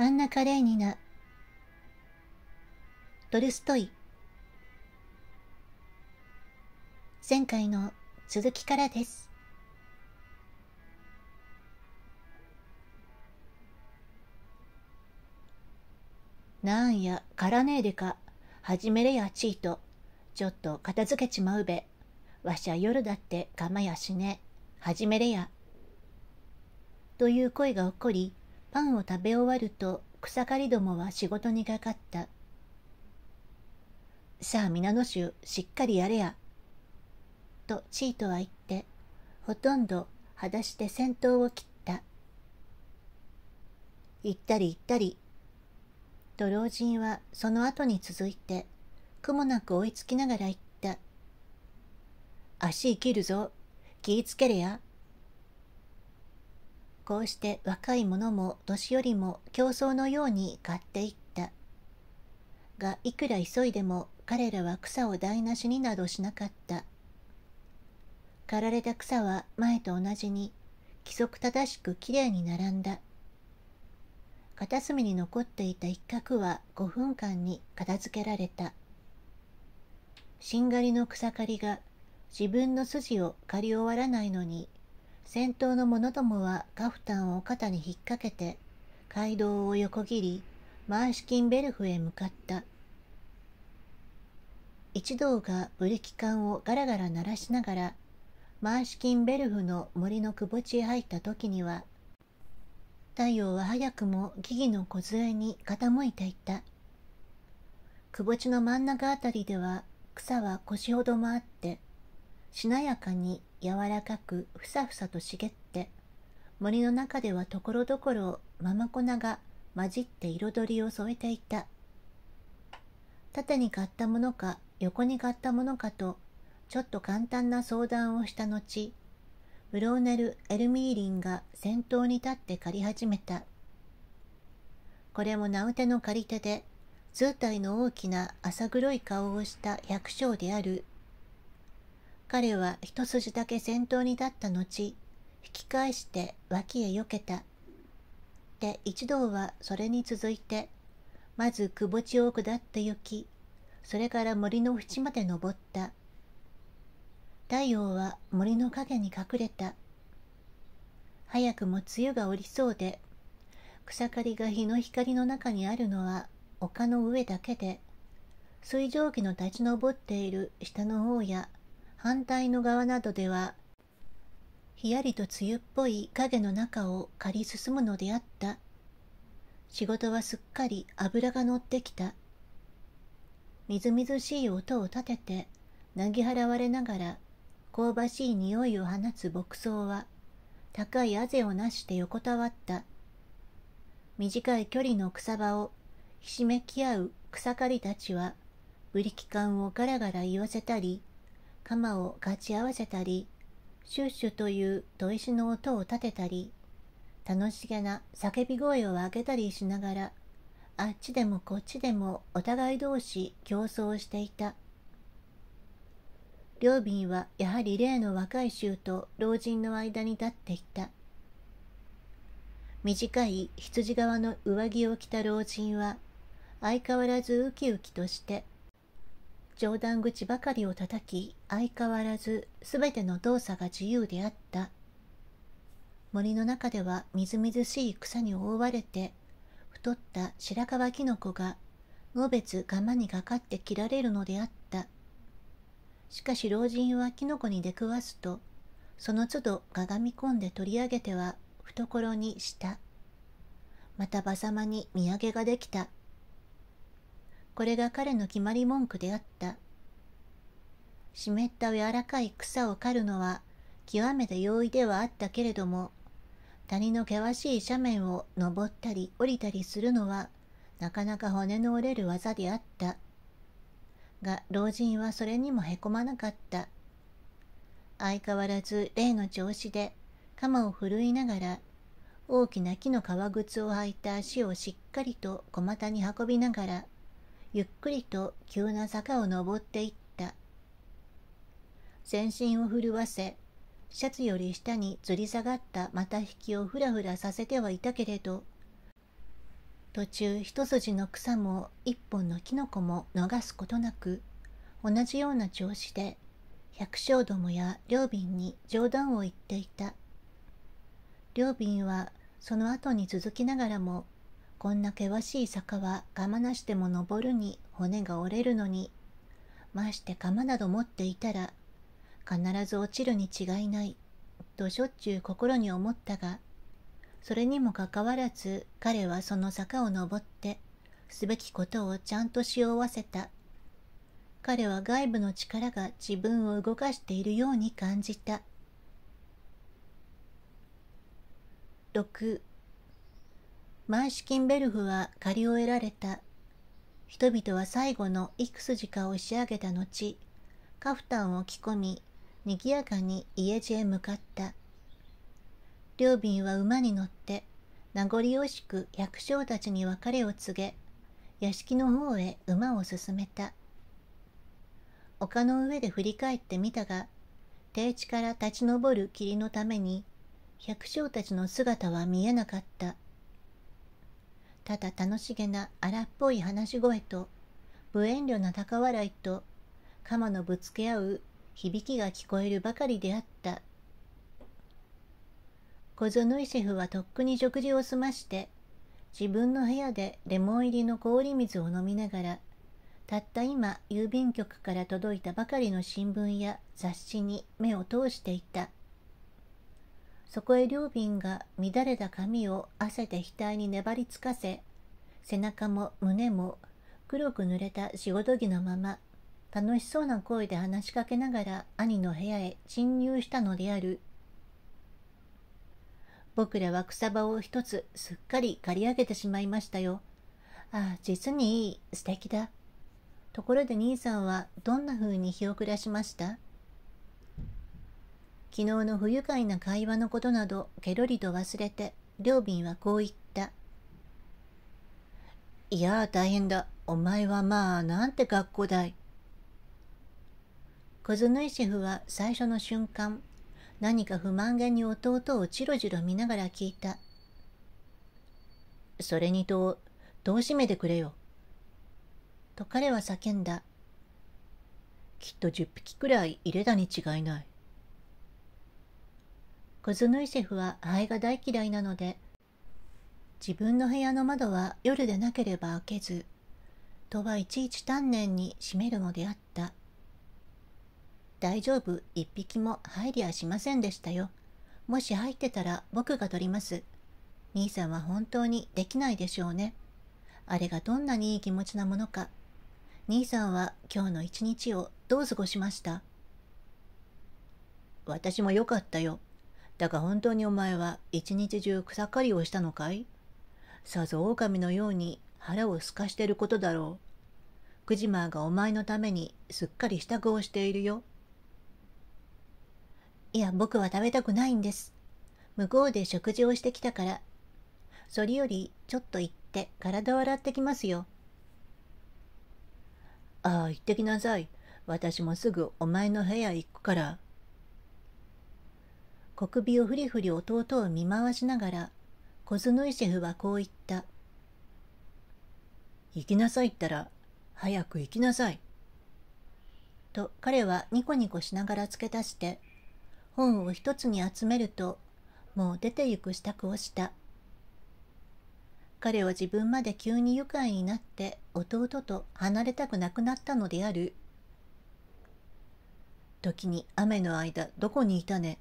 アンナ・カレーニナトルストイ前回の続きからですなんやからねえでか始めれやチート。ちょっと片付けちまうべわしゃ夜だってかまやしね始めれやという声が起こりパンを食べ終わると草刈りどもは仕事にかかった。さあ皆の衆しっかりやれや。とチートは言ってほとんど裸足で先頭を切った。行ったり行ったり。と老人はその後に続いて雲もなく追いつきながら言った。足生きるぞ。気ぃつけれや。こうして若い者も年寄りも競争のように買っていったがいくら急いでも彼らは草を台無しになどしなかった刈られた草は前と同じに規則正しくきれいに並んだ片隅に残っていた一角は5分間に片付けられたしんがりの草刈りが自分の筋を刈り終わらないのに先頭の者どもはカフタンを肩に引っ掛けて街道を横切りマーシキンベルフへ向かった一同がブレキ管をガラガラ鳴らしながらマーシキンベルフの森の窪地へ入った時には太陽は早くも木々の梢に傾いていたた窪地の真ん中あたりでは草は腰ほどもあってしなやかに柔らかくふさふさと茂って森の中ではところどころママ粉が混じって彩りを添えていた縦に買ったものか横に買ったものかとちょっと簡単な相談をした後ブローネル・エルミーリンが先頭に立って借り始めたこれも名うての借り手で数体の大きな浅黒い顔をした百姓である彼は一筋だけ先頭に立った後、引き返して脇へ避けた。で、一同はそれに続いて、まず窪地を下って行き、それから森の縁まで登った。太陽は森の陰に隠れた。早くも梅雨が降りそうで、草刈りが日の光の中にあるのは丘の上だけで、水蒸気の立ち上っている下の方や反対の側などではひやりと梅雨っぽい影の中を刈り進むのであった仕事はすっかり油が乗ってきたみずみずしい音を立ててなぎ払われながら香ばしい匂いを放つ牧草は高いあぜをなして横たわった短い距離の草場をひしめき合う草刈りたちはブリキ缶をガラガラ言わせたり鎌をガチ合わせたり、シュッシュという砥石の音を立てたり、楽しげな叫び声を上げたりしながら、あっちでもこっちでもお互い同士競争していた。両瓶はやはり例の若い衆と老人の間に立っていた。短い羊側の上着を着た老人は相変わらずウキウキとして冗談口ばかりを叩き相変わらず全ての動作が自由であった森の中ではみずみずしい草に覆われて太った白川きのこがのべつ釜にかかって切られるのであったしかし老人はきのこに出くわすとその都度ががみ込んで取り上げては懐にしたまたさまに土産ができたこれが彼の決まり文句であった湿った柔らかい草を刈るのは極めて容易ではあったけれども谷の険しい斜面を登ったり降りたりするのはなかなか骨の折れる技であったが老人はそれにもへこまなかった相変わらず例の調子で鎌をふるいながら大きな木の革靴を履いた足をしっかりと小股に運びながらゆっくりと急な坂を登っていった全身を震わせシャツより下にずり下がった股引きをふらふらさせてはいたけれど途中一筋の草も一本のキノコも逃すことなく同じような調子で百姓どもや両瓶に冗談を言っていた両瓶はその後に続きながらもこんな険しい坂は釜なしでも登るに骨が折れるのに、まして釜など持っていたら、必ず落ちるに違いない、としょっちゅう心に思ったが、それにもかかわらず彼はその坂を登って、すべきことをちゃんとし終わせた。彼は外部の力が自分を動かしているように感じた。6マンシュキンベルフは借り終えられた。人々は最後の幾筋かを仕上げた後、カフタンを着込み、賑やかに家路へ向かった。両瓶は馬に乗って、名残惜しく百姓たちに別れを告げ、屋敷の方へ馬を進めた。丘の上で振り返ってみたが、低地から立ち上る霧のために、百姓たちの姿は見えなかった。ただ楽しげな荒っぽい話し声と、無遠慮な高笑いと、鎌のぶつけ合う響きが聞こえるばかりであった。小園井シェフはとっくに食事を済まして、自分の部屋でレモン入りの氷水を飲みながら、たった今郵便局から届いたばかりの新聞や雑誌に目を通していた。そこへ両瓶が乱れた髪を汗で額に粘りつかせ、背中も胸も黒く濡れた仕事着のまま、楽しそうな声で話しかけながら兄の部屋へ侵入したのである。僕らは草場を一つすっかり刈り上げてしまいましたよ。ああ、実にいい、素敵だ。ところで兄さんはどんな風に日を暮らしました昨日の不愉快な会話のことなどけろりと忘れて、両瓶はこう言った。いやあ大変だ。お前はまあ、なんて学校だい。小角シェフは最初の瞬間、何か不満げに弟をチロチロ見ながら聞いた。それにと、戸を閉めてくれよ。と彼は叫んだ。きっと10匹くらい入れたに違いない。コズヌイシェフはハエが大嫌いなので、自分の部屋の窓は夜でなければ開けず、戸はいちいち丹念に閉めるのであった。大丈夫、一匹も入りゃしませんでしたよ。もし入ってたら僕が取ります。兄さんは本当にできないでしょうね。あれがどんなにいい気持ちなものか。兄さんは今日の一日をどう過ごしました私も良かったよ。だが本当にお前は一日中草刈りをしたのかいさぞ狼のように腹をすかしてることだろう。クジマーがお前のためにすっかり支度をしているよ。いや、僕は食べたくないんです。向こうで食事をしてきたから。それよりちょっと行って体を洗ってきますよ。ああ、行ってきなさい。私もすぐお前の部屋行くから。小首をふりふり弟を見回しながらコズヌイシェフはこう言った「行きなさいったら早く行きなさい」と彼はニコニコしながら付け足して本を一つに集めるともう出て行く支度をした彼は自分まで急に愉快になって弟と離れたくなくなったのである時に雨の間どこにいたね